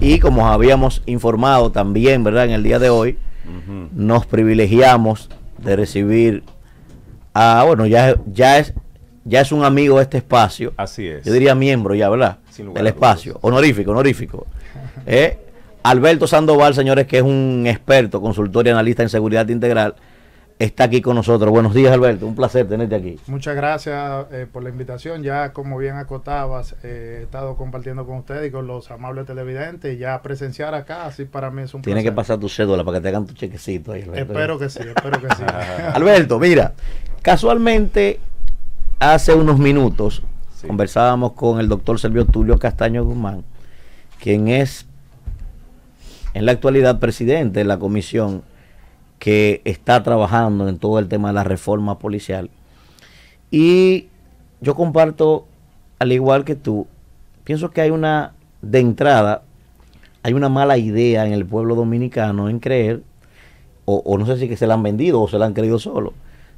Y como habíamos informado también, ¿verdad? En el día de hoy, nos privilegiamos de recibir a, bueno, ya, ya, es, ya es un amigo de este espacio. Así es. Yo diría miembro ya, ¿verdad? El espacio. Honorífico, honorífico. Eh, Alberto Sandoval, señores, que es un experto, consultor y analista en seguridad integral está aquí con nosotros. Buenos días, Alberto. Un placer tenerte aquí. Muchas gracias eh, por la invitación. Ya, como bien acotabas, eh, he estado compartiendo con ustedes y con los amables televidentes. Ya presenciar acá, así para mí es un Tienes que pasar tu cédula para que te hagan tu chequecito. Ahí, Alberto. ¿eh? Espero que sí, espero que sí. Alberto, mira, casualmente hace unos minutos conversábamos con el doctor Servio Tulio Castaño Guzmán, quien es en la actualidad presidente de la Comisión que está trabajando en todo el tema de la reforma policial. Y yo comparto, al igual que tú, pienso que hay una, de entrada, hay una mala idea en el pueblo dominicano en creer, o, o no sé si que se la han vendido o se la han creído solo,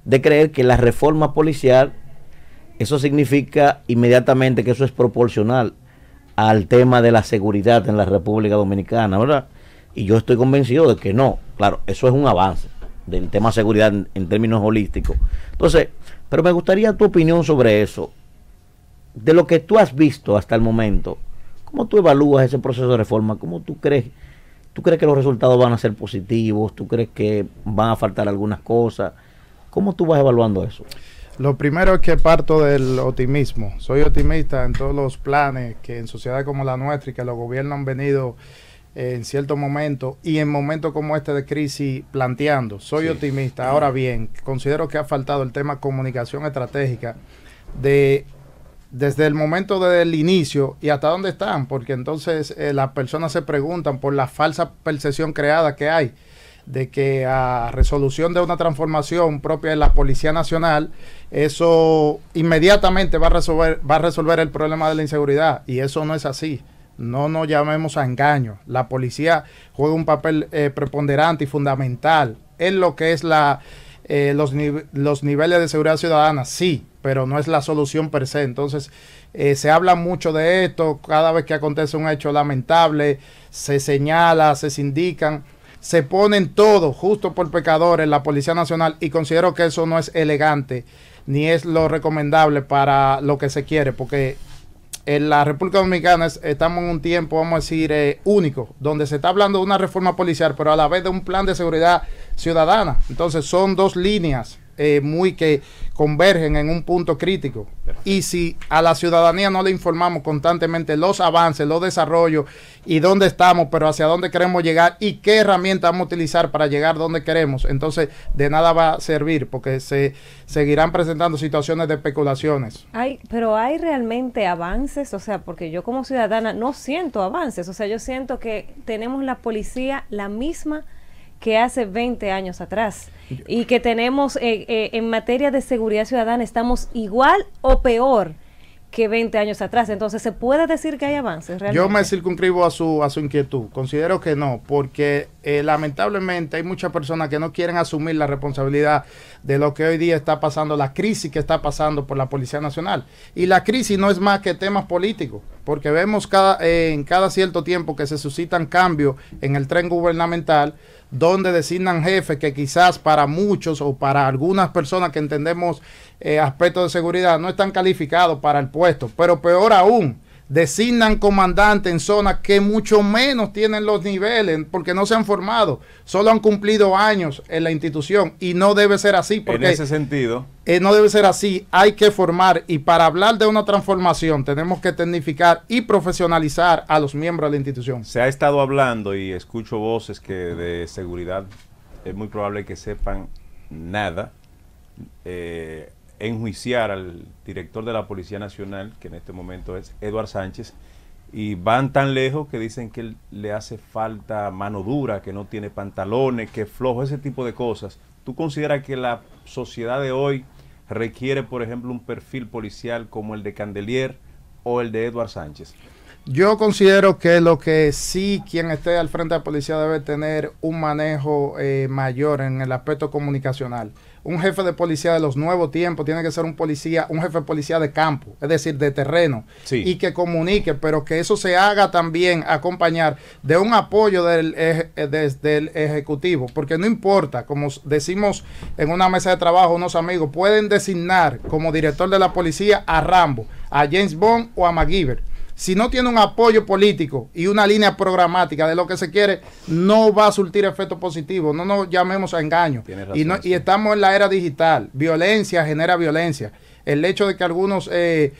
de creer que la reforma policial, eso significa inmediatamente que eso es proporcional al tema de la seguridad en la República Dominicana, ¿verdad? Y yo estoy convencido de que no. Claro, eso es un avance del tema seguridad en, términos holísticos. Entonces, pero me gustaría tu opinión sobre eso. De lo que tú has visto hasta el momento, ¿cómo tú evalúas ese proceso de reforma? ¿Cómo tú crees? ¿Tú crees que los resultados van a ser positivos? ¿Tú crees que van a faltar algunas cosas? ¿Cómo tú vas evaluando eso? Lo primero es que parto del optimismo. Soy optimista en todos los planes que en sociedades como la nuestra y que los gobiernos han venido en cierto momento y en momentos como este de crisis planteando. Soy optimista. Ahora bien, considero que ha faltado el tema comunicación estratégica de desde el momento del inicio y hasta dónde están, porque entonces eh, las personas se preguntan por la falsa percepción creada que hay de que a resolución de una transformación propia de la Policía Nacional, eso inmediatamente va a resolver, va a resolver el problema de la inseguridad y eso no es así no nos llamemos a engaño. La policía juega un papel eh, preponderante y fundamental en lo que es la, eh, los, niveles de seguridad ciudadana, sí, pero no es la solución per se. Entonces, eh, se habla mucho de esto, cada vez que acontece un hecho lamentable, se señala, se sindican se ponen todo justo por pecadores la Policía Nacional y considero que eso no es elegante ni es lo recomendable para lo que se quiere, porque en la República Dominicana estamos en un tiempo, vamos a decir, eh, único, donde se está hablando de una reforma policial, pero a la vez de un plan de seguridad ciudadana. Entonces son dos líneas eh, muy que convergen en un punto crítico. Y si a la ciudadanía no le informamos constantemente los avances, los desarrollos y dónde estamos, pero hacia dónde queremos llegar y qué herramientas vamos a utilizar para llegar donde queremos, entonces de nada va a servir porque se seguirán presentando situaciones de especulaciones. Hay, pero hay realmente avances, o sea, porque yo como ciudadana no siento avances, o sea, yo siento que tenemos la policía la misma que hace 20 años atrás y que tenemos eh, eh, en materia de seguridad ciudadana estamos igual o peor que 20 años atrás. Entonces, ¿se puede decir que hay avances? Yo me circuncribo a su, a su inquietud. Considero que no, porque eh, lamentablemente hay muchas personas que no quieren asumir la responsabilidad de lo que hoy día está pasando, la crisis que está pasando por la Policía Nacional. Y la crisis no es más que temas políticos, porque vemos cada, eh, en cada cierto tiempo que se suscitan cambios en el tren gubernamental, donde designan jefes que quizás para muchos o para algunas personas que entendemos eh, aspectos de seguridad no están calificados para el puesto, pero peor aún designan comandante en zonas que mucho menos tienen los niveles porque no se han formado, solo han cumplido años en la institución y no debe ser así. Porque, en ese sentido. Eh, no debe ser así, hay que formar y para hablar de una transformación tenemos que tecnificar y profesionalizar a los miembros de la institución. Se ha estado hablando y escucho voces que de seguridad es muy probable que sepan nada. Eh, enjuiciar al director de la Policía Nacional, que en este momento es Eduard Sánchez, y van tan lejos que dicen que le hace falta mano dura, que no tiene pantalones, que es flojo, ese tipo de cosas. ¿Tú consideras que la sociedad de hoy requiere, por ejemplo, un perfil policial como el de Candelier o el de Eduard Sánchez? Yo considero que lo que sí quien esté al frente de la policía debe tener un manejo eh, mayor en el aspecto comunicacional un jefe de policía de los nuevos tiempos tiene que ser un policía, un jefe de policía de campo, es decir, de terreno, y que comunique, pero que eso se haga también acompañar de un apoyo del, eh, desde el Ejecutivo, porque no importa, como decimos en una mesa de trabajo unos amigos, pueden designar como director de la policía a Rambo, a James Bond o a MacGyver si no tiene un apoyo político y una línea programática de lo que se quiere, no va a surtir efecto positivo. No nos llamemos a engaño. y, estamos en la era digital. Violencia genera violencia. El hecho de que algunos eh,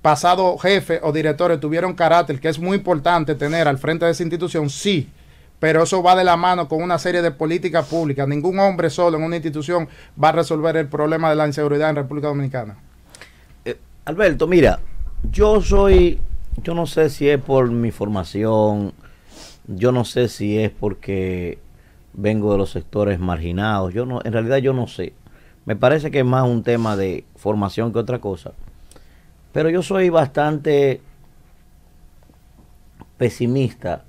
pasados jefes o directores tuvieron carácter, que es muy importante tener al frente de esa institución, sí pero eso va de la mano con una serie de políticas públicas. Ningún hombre solo en una institución va a resolver el problema de la inseguridad en República Dominicana. Eh, Alberto, mira, yo soy yo no sé si es por mi formación, yo no sé si es porque vengo de los sectores marginados, yo no, en realidad yo no sé. Me parece que es más un tema de formación que otra cosa. Pero yo soy bastante pesimista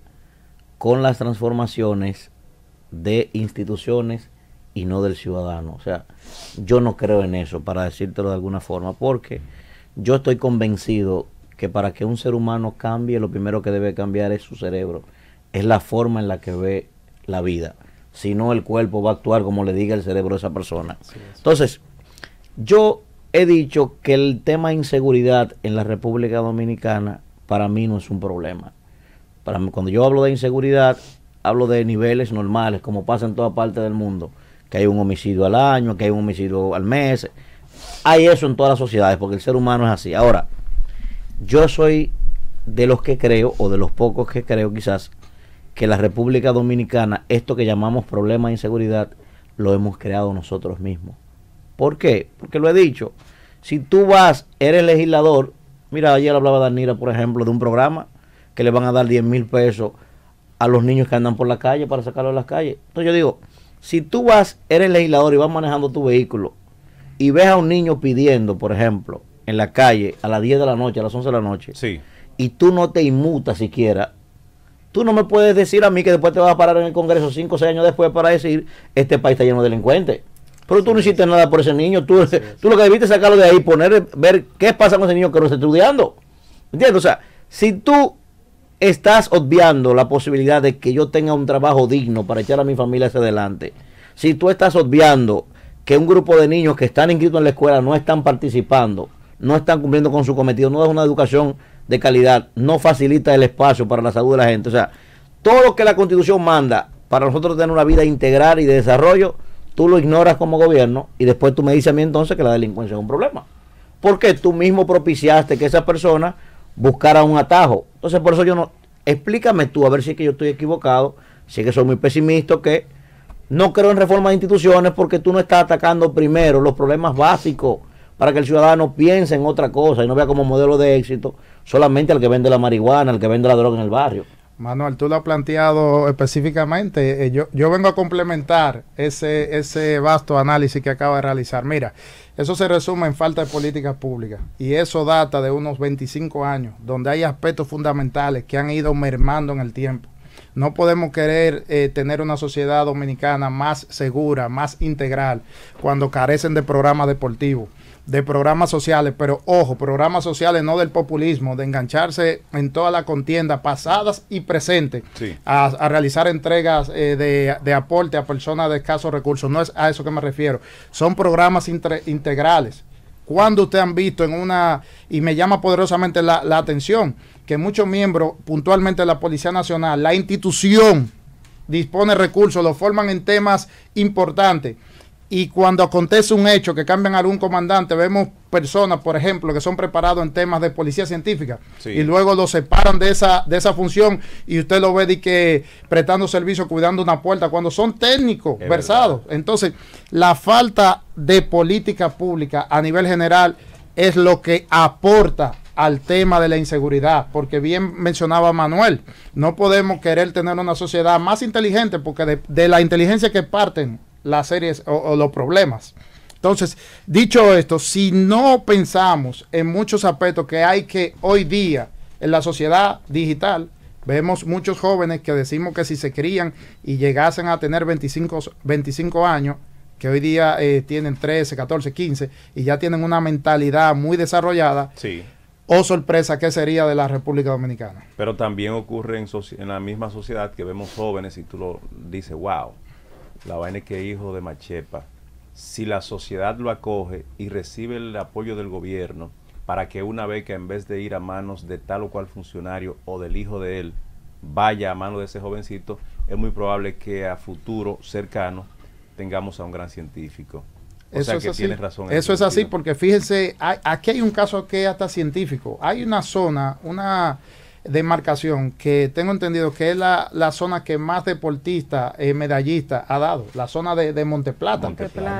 con las transformaciones de instituciones y no del ciudadano. O sea, yo no creo en eso, para decírtelo de alguna forma, porque yo estoy convencido que para que un ser humano cambie, lo primero que debe cambiar es su cerebro, es la forma en la que ve la vida. Si no, el cuerpo va a actuar como le diga el cerebro de esa persona. Entonces, yo he dicho que el tema de inseguridad en la República Dominicana para mí no es un problema. Para cuando yo hablo de inseguridad, hablo de niveles normales, como pasa en toda parte del mundo, que hay un homicidio al año, que hay un homicidio al mes. Hay eso en todas las sociedades, porque el ser humano es así. Ahora, yo soy de los que creo, o de los pocos que creo quizás, que la República Dominicana, esto que llamamos problema de inseguridad, lo hemos creado nosotros mismos. ¿Por qué? Porque lo he dicho. Si tú vas, eres legislador, mira, ayer hablaba Danira, por ejemplo, de un programa que le van a dar 10 mil pesos a los niños que andan por la calle para sacarlos a las calles. Entonces yo digo, si tú vas, eres legislador y vas manejando tu vehículo y ves a un niño pidiendo, por ejemplo, en la calle a las 10 de la noche, a las 11 de la noche, sí. y tú no te inmutas siquiera, tú no me puedes decir a mí que después te vas a parar en el Congreso 5 o 6 años después para decir, este país está lleno de delincuentes. Pero tú no hiciste nada por ese niño, tú, tú lo que debiste es sacarlo de ahí, poner, ver qué pasa con ese niño que no está estudiando. ¿Entiendes? O sea, si tú estás obviando la posibilidad de que yo tenga un trabajo digno para echar a mi familia hacia adelante, si tú estás obviando que un grupo de niños que están inscritos en la escuela no están participando, no están cumpliendo con su cometido, no es una educación de calidad, no facilita el espacio para la salud de la gente. O sea, todo lo que la constitución manda para nosotros tener una vida integral y de desarrollo, tú lo ignoras como gobierno y después tú me dices a mí entonces que la delincuencia es un problema. Porque tú mismo propiciaste que esa persona buscara un atajo. Entonces por eso yo no... Explícame tú a ver si es que yo estoy equivocado, si es que soy muy pesimista, que no creo en reformas de instituciones porque tú no estás atacando primero los problemas básicos para que el ciudadano piense en otra cosa y no vea como modelo de éxito solamente al que vende la marihuana, al que vende la droga en el barrio. Manuel, tú lo has planteado específicamente. Eh, yo, vengo a complementar ese, ese vasto análisis que acaba de realizar. Mira, eso se resume en falta de políticas públicas y eso data de unos 25 años, donde hay aspectos fundamentales que han ido mermando en el tiempo. No podemos querer eh, tener una sociedad dominicana más segura, más integral, cuando carecen de programas deportivos de programas sociales, pero ojo, programas sociales no del populismo, de engancharse en toda la contienda, pasadas y presentes, a, realizar entregas eh, de, aporte a personas de escasos recursos. No es a eso que me refiero. Son programas integrales. Cuando usted han visto en una, y me llama poderosamente la, la atención, que muchos miembros, puntualmente la Policía Nacional, la institución dispone recursos, lo forman en temas importantes y cuando acontece un hecho que cambian a algún comandante, vemos personas, por ejemplo, que son preparados en temas de policía científica y luego los separan de esa, de esa función y usted lo ve de que prestando servicio, cuidando una puerta, cuando son técnicos versados. Entonces, la falta de política pública a nivel general es lo que aporta al tema de la inseguridad, porque bien mencionaba Manuel, no podemos querer tener una sociedad más inteligente porque de la inteligencia que parten las series o, los problemas. Entonces, dicho esto, si no pensamos en muchos aspectos que hay que hoy día en la sociedad digital, Vemos muchos jóvenes que decimos que si se crían y llegasen a tener 25, 25 años, que hoy día eh, tienen 13, 14, 15, y ya tienen una mentalidad muy desarrollada, sí. o oh, sorpresa, ¿qué sería de la República Dominicana? Pero también ocurre en, en la misma sociedad que vemos jóvenes y tú lo dices, wow, la vaina que hijo de Machepa, si la sociedad lo acoge y recibe el apoyo del gobierno para que una beca en vez de ir a manos de tal o cual funcionario o del hijo de él, vaya a manos de ese jovencito, es muy probable que a futuro cercano tengamos a un gran científico. O eso sea que es así. razón. eso es así, porque fíjense, aquí hay un caso que es hasta científico. Hay una zona, una demarcación que tengo entendido que es la, zona que más deportista y eh, medallista ha dado, la zona de, de Monteplata.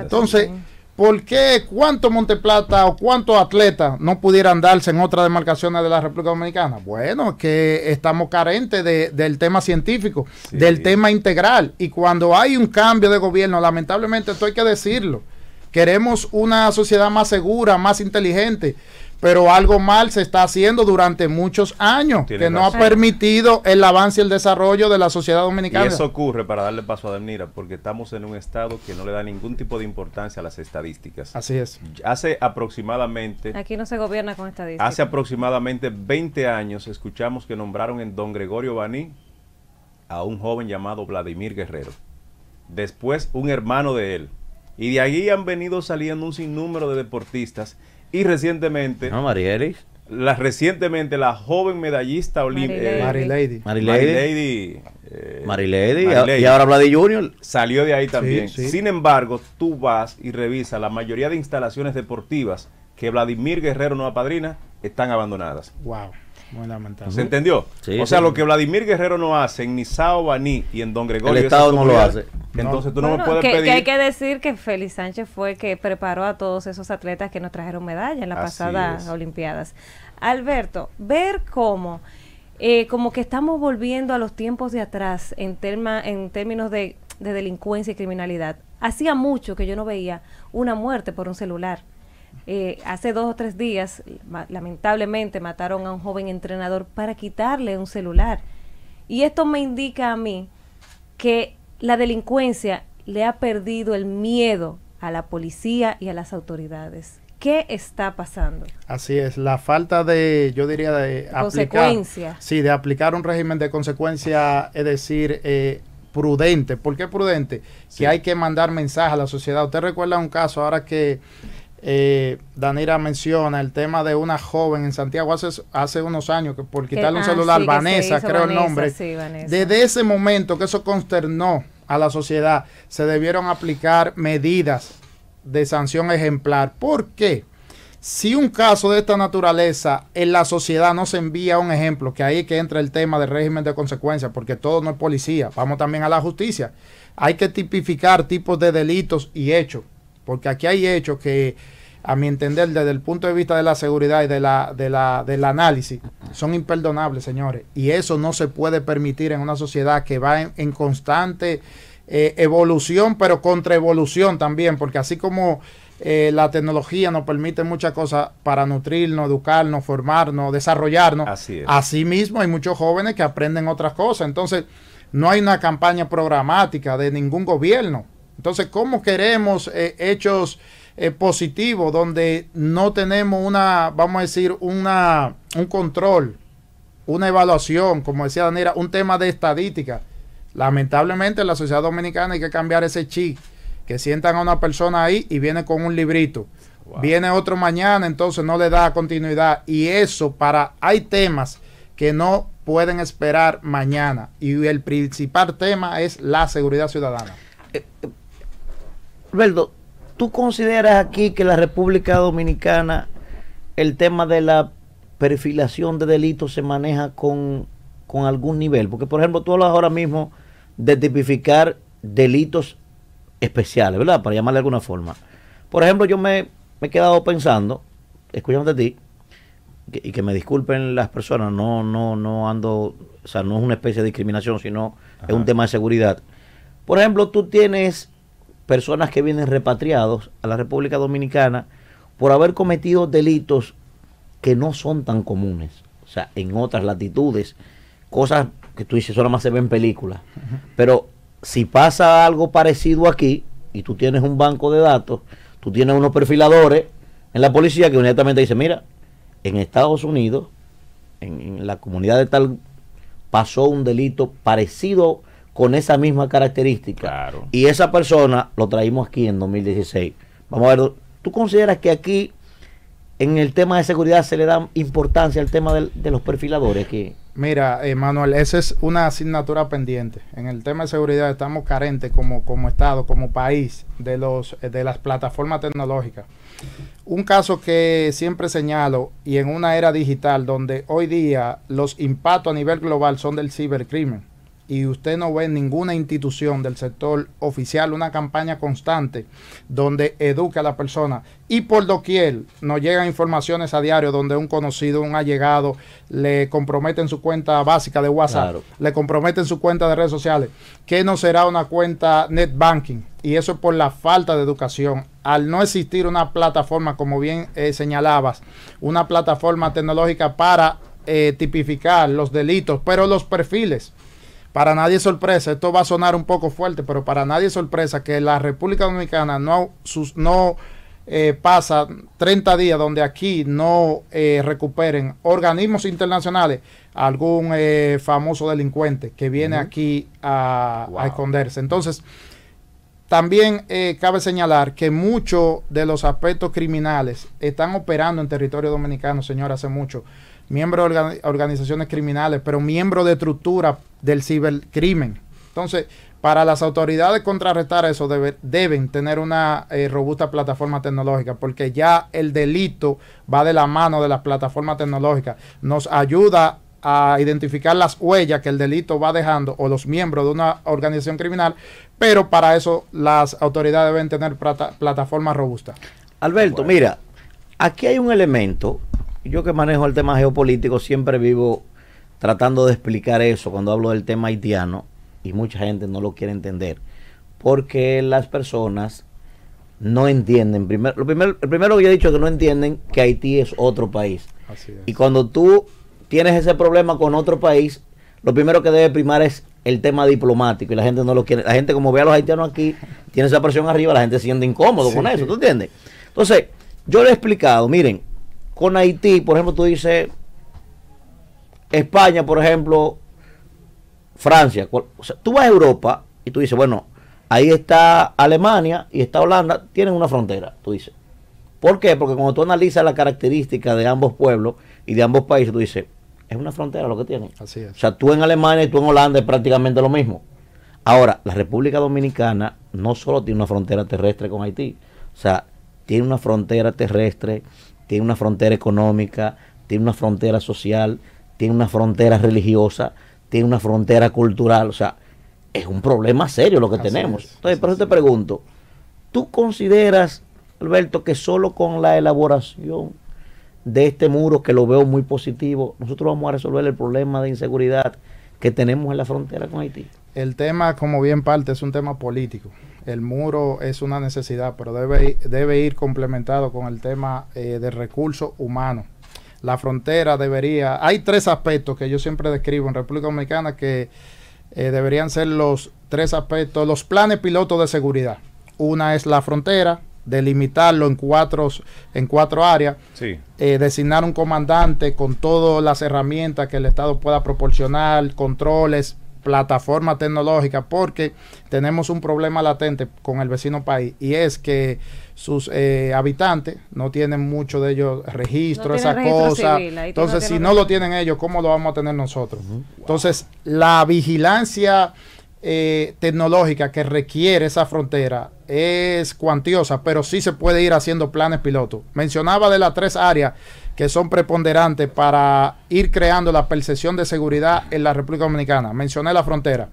Entonces, ¿por qué cuántos Monteplata o cuántos atletas no pudieran darse en otras demarcaciones de la República Dominicana? Bueno, que estamos carentes de, del tema científico, del tema integral. Y cuando hay un cambio de gobierno, lamentablemente esto hay que decirlo. Queremos una sociedad más segura, más inteligente, pero algo mal se está haciendo durante muchos años que no ha permitido el avance y el desarrollo de la sociedad dominicana. Y eso ocurre para darle paso a Demnira, porque estamos en un estado que no le da ningún tipo de importancia a las estadísticas. Así es. Hace aproximadamente... Aquí no se gobierna con estadísticas. Hace aproximadamente 20 años escuchamos que nombraron en Don Gregorio Baní a un joven llamado Vladimir Guerrero. Después un hermano de él. Y de ahí han venido saliendo un sinnúmero de deportistas y recientemente. La, recientemente la joven medallista olímpica. Marilady. Marilady. Y ahora Vladimir Junior. Salió de ahí también. Sin embargo, tú vas y revisas la mayoría de instalaciones deportivas que Vladimir Guerrero no apadrina están abandonadas. Wow. ¿Se entendió? o sea, lo que Vladimir Guerrero no hace en Nisao Baní y en Don Gregorio. El Estado no lo hace. Entonces tú no me puedes pedir. Que hay que decir que Félix Sánchez fue que preparó a todos esos atletas que nos trajeron medalla en las pasadas Olimpiadas. Alberto, ver cómo. Eh, como que estamos volviendo a los tiempos de atrás en, en términos de delincuencia y criminalidad. Hacía mucho que yo no veía una muerte por un celular. Eh, hace dos o tres días, lamentablemente, mataron a un joven entrenador para quitarle un celular. Y esto me indica a mí que la delincuencia le ha perdido el miedo a la policía y a las autoridades. ¿Qué está pasando? Así es, la falta de, yo diría, de, consecuencia. sí, de aplicar un régimen de consecuencia, es decir, eh, prudente. ¿Por qué prudente? Si Que hay que mandar mensajes a la sociedad. Usted recuerda un caso ahora que eh, Danira menciona el tema de una joven en Santiago hace, hace unos años, que por quitarle un ah, celular, Vanessa, creo el nombre. Desde ese momento que eso consternó a la sociedad, se debieron aplicar medidas de sanción ejemplar. ¿Por qué? Si un caso de esta naturaleza en la sociedad no se envía un ejemplo, que ahí que entra el tema del régimen de consecuencias, porque todo no es policía, vamos también a la justicia. Hay que tipificar tipos de delitos y hechos porque aquí hay hechos que, a mi entender, desde el punto de vista de la seguridad y de la, de la, del análisis, son imperdonables, señores. Y eso no se puede permitir en una sociedad que va en, constante eh, evolución, pero contraevolución también, porque así como eh, la tecnología nos permite muchas cosas para nutrirnos, educarnos, formarnos, desarrollarnos, así mismo hay muchos jóvenes que aprenden otras cosas. Entonces, no hay una campaña programática de ningún gobierno entonces, ¿cómo queremos eh, hechos eh, positivos donde no tenemos una, vamos a decir, una, un control, una evaluación, como decía Daniela, un tema de estadística? Lamentablemente, en la sociedad dominicana hay que cambiar ese chip, que sientan a una persona ahí y viene con un librito. Viene otro mañana, entonces no le da continuidad. Y eso para, hay temas que no pueden esperar mañana. Y el principal tema es la seguridad ciudadana. Eh, Alberto, ¿tú consideras aquí que la República Dominicana el tema de la perfilación de delitos se maneja con, algún nivel? Porque, por ejemplo, tú hablas ahora mismo de tipificar delitos especiales, ¿verdad? Para llamarle de alguna forma. Por ejemplo, yo me, he quedado pensando, escuchando a ti, y que me disculpen las personas, no, no, no ando, o sea, no es una especie de discriminación, sino es un tema de seguridad. Por ejemplo, tú tienes personas que vienen repatriados a la República Dominicana por haber cometido delitos que no son tan comunes, o sea, en otras latitudes, cosas que tú dices, eso más se ve en películas, pero si pasa algo parecido aquí y tú tienes un banco de datos, tú tienes unos perfiladores en la policía que inmediatamente dice, mira, en Estados Unidos, en, en la comunidad de tal, pasó un delito parecido con esa misma característica. Y esa persona lo traímos aquí en 2016. Vamos a ver, ¿tú consideras que aquí en el tema de seguridad se le da importancia al tema de los perfiladores? Aquí? Mira, Manuel, esa es una asignatura pendiente. En el tema de seguridad estamos carentes como, como Estado, como país, de, los, de las plataformas tecnológicas. Un caso que siempre señalo, y en una era digital donde hoy día los impactos a nivel global son del cibercrimen y usted no ve en ninguna institución del sector oficial una campaña constante donde educa a la persona. Y por doquier nos llegan informaciones a diario donde un conocido, un allegado, le comprometen su cuenta básica de WhatsApp, le comprometen su cuenta de redes sociales, que no será una cuenta net banking. Y eso es por la falta de educación. Al no existir una plataforma, como bien eh, señalabas, una plataforma tecnológica para eh, tipificar los delitos, pero los perfiles para nadie sorpresa, esto va a sonar un poco fuerte, pero para nadie sorpresa que la República Dominicana no, sus, no eh, pasa 30 días donde aquí no eh, recuperen organismos internacionales algún eh, famoso delincuente que viene aquí a, a, esconderse. Entonces, también cabe señalar que muchos de los aspectos criminales están operando en territorio dominicano, señor, hace mucho miembro de organizaciones criminales, pero miembro de estructura del cibercrimen. Entonces, para las autoridades contrarrestar eso, deben tener una eh, robusta plataforma tecnológica, porque ya el delito va de la mano de las plataformas tecnológicas. Nos ayuda a identificar las huellas que el delito va dejando o los miembros de una organización criminal, pero para eso las autoridades deben tener plataformas robustas. Alberto, mira, aquí hay un elemento yo que manejo el tema geopolítico siempre vivo tratando de explicar eso cuando hablo del tema haitiano y mucha gente no lo quiere entender porque las personas no entienden. Primero, lo primero, el primero que yo he dicho es que no entienden que Haití es otro país. Y cuando tú tienes ese problema con otro país, lo primero que debe primar es el tema diplomático y la gente no lo quiere. La gente como ve a los haitianos aquí, tiene esa presión arriba, la gente se siente incómodo con eso, ¿tú entiendes? Entonces, yo le he explicado, miren, con Haití, por ejemplo, tú dices España, por ejemplo, Francia. O sea, tú vas a Europa y tú dices, bueno, ahí está Alemania y está Holanda, tienen una frontera, tú dices. ¿Por qué? Porque cuando tú analizas la característica de ambos pueblos y de ambos países, tú dices, es una frontera lo que tienen. Así es. O sea, tú en Alemania y tú en Holanda es prácticamente lo mismo. Ahora, la República Dominicana no solo tiene una frontera terrestre con Haití, o sea, tiene una frontera terrestre tiene una frontera económica, tiene una frontera social, tiene una frontera religiosa, tiene una frontera cultural. O sea, es un problema serio lo que tenemos. Entonces, por eso te pregunto, ¿tú consideras, Alberto, que solo con la elaboración de este muro, que lo veo muy positivo, nosotros vamos a resolver el problema de inseguridad que tenemos en la frontera con Haití? El tema, como bien parte, es un tema político el muro es una necesidad, pero debe, debe ir complementado con el tema eh, de recursos humanos. La frontera debería, hay tres aspectos que yo siempre describo en República Dominicana que eh, deberían ser los tres aspectos, los planes pilotos de seguridad. Una es la frontera, delimitarlo en cuatro, en cuatro áreas, eh, designar un comandante con todas las herramientas que el Estado pueda proporcionar, controles, plataforma tecnológica porque tenemos un problema latente con el vecino país y es que sus eh, habitantes no tienen mucho de ellos registro, esa cosa Entonces, si no lo tienen ellos, ¿cómo lo vamos a tener nosotros? Entonces, la vigilancia eh, tecnológica que requiere esa frontera es cuantiosa, pero sí se puede ir haciendo planes piloto. Mencionaba de las tres áreas que son preponderantes para ir creando la percepción de seguridad en la República Dominicana. Mencioné la frontera.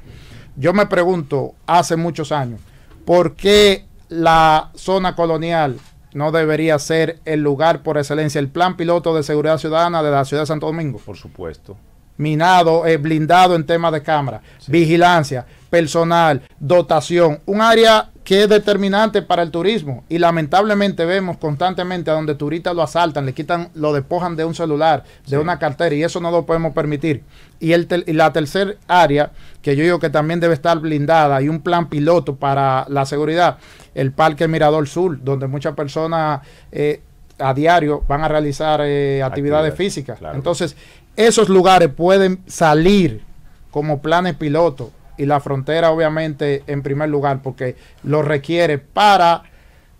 Yo me pregunto hace muchos años, ¿por qué la zona colonial no debería ser el lugar por excelencia, el plan piloto de seguridad ciudadana de la ciudad de Santo Domingo? Por supuesto. Minado, eh, blindado en temas de cámara, vigilancia, personal, dotación, un área que es determinante para el turismo y lamentablemente vemos constantemente a donde turistas lo asaltan, le quitan, lo despojan de un celular, de una cartera y eso no lo podemos permitir. Y, el y la tercer área, que yo digo que también debe estar blindada y un plan piloto para la seguridad, el Parque Mirador Sur, donde muchas personas eh, a diario van a realizar eh, actividades, físicas. Entonces, esos lugares pueden salir como planes piloto y la frontera obviamente en primer lugar porque lo requiere para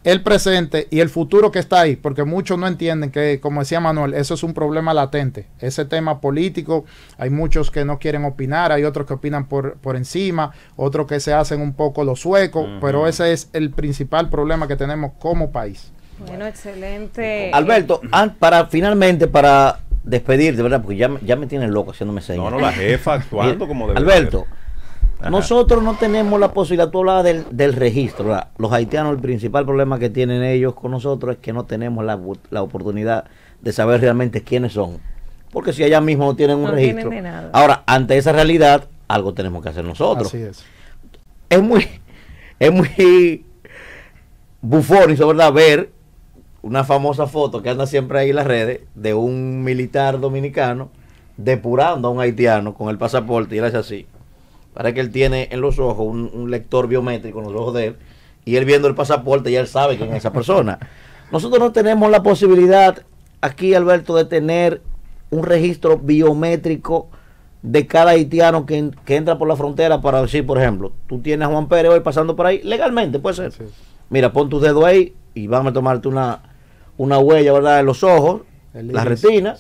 el presente y el futuro que está ahí, porque muchos no entienden que, como decía Manuel, eso es un problema latente, ese tema político, hay muchos que no quieren opinar, hay otros que opinan por, por encima, otros que se hacen un poco los suecos, pero ese es el principal problema que tenemos como país. Bueno, excelente. Alberto, para finalmente, para despedirte, ¿verdad? Porque ya, me tienen loco haciéndome señas. No, no, la jefa actuando como debe Alberto. Nosotros no tenemos la posibilidad, tú del, registro. Los haitianos, el principal problema que tienen ellos con nosotros es que no tenemos la, la oportunidad de saber realmente quiénes son. Porque si allá mismo no tienen un registro. Ahora, ante esa realidad, algo tenemos que hacer nosotros. es. Es muy, es muy bufón, ¿verdad? Ver una famosa foto que anda siempre ahí en las redes de un militar dominicano depurando a un haitiano con el pasaporte y él hace así para que él tiene en los ojos un, lector biométrico en los ojos de él, y él viendo el pasaporte ya él sabe quién es esa persona. Nosotros no tenemos la posibilidad aquí, Alberto, de tener un registro biométrico de cada haitiano que, entra por la frontera para decir, por ejemplo, tú tienes a Juan Pérez hoy pasando por ahí, legalmente puede ser. Mira, pon tu dedo ahí y vamos a tomarte una, una huella, ¿verdad?, en los ojos, la retina.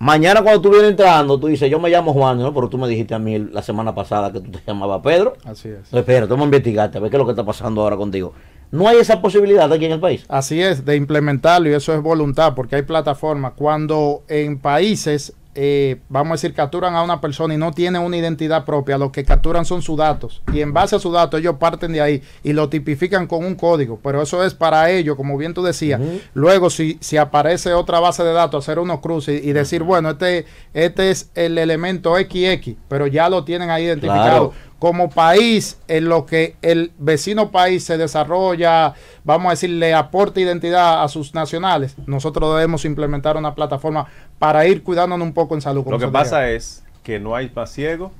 Mañana cuando tú vienes entrando, tú dices, yo me llamo Juan, ¿no? pero tú me dijiste a mí la semana pasada que tú te llamabas Pedro. Así es. pero espera, tú a a ver qué es lo que está pasando ahora contigo. No hay esa posibilidad aquí en el país. Así es, de implementarlo y eso es voluntad, porque hay plataformas. Cuando en países eh, vamos a decir, capturan a una persona y no tiene una identidad propia, lo que capturan son sus datos. Y en base a sus datos ellos parten de ahí y lo tipifican con un código. Pero eso es para ellos, como bien tú decías. Luego, si, aparece otra base de datos, hacer unos cruces y, decir, bueno, este, este es el elemento XX, pero ya lo tienen ahí identificado. como país en lo que el vecino país se desarrolla, vamos a decir, le aporta identidad a sus nacionales, nosotros debemos implementar una plataforma para ir cuidándonos un poco en salud. Lo que pasa es que no hay más ciego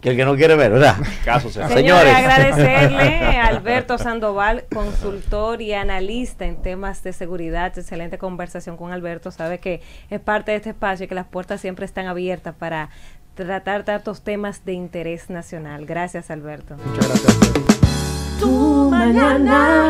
que el que no quiere ver, ¿verdad? Caso sea. Señores, agradecerle a Alberto Sandoval, consultor y analista en temas de seguridad. Excelente conversación con Alberto. Sabe que es parte de este espacio y que las puertas siempre están abiertas para tratar tantos temas de interés nacional. Gracias, Alberto. Muchas gracias. Tu mañana.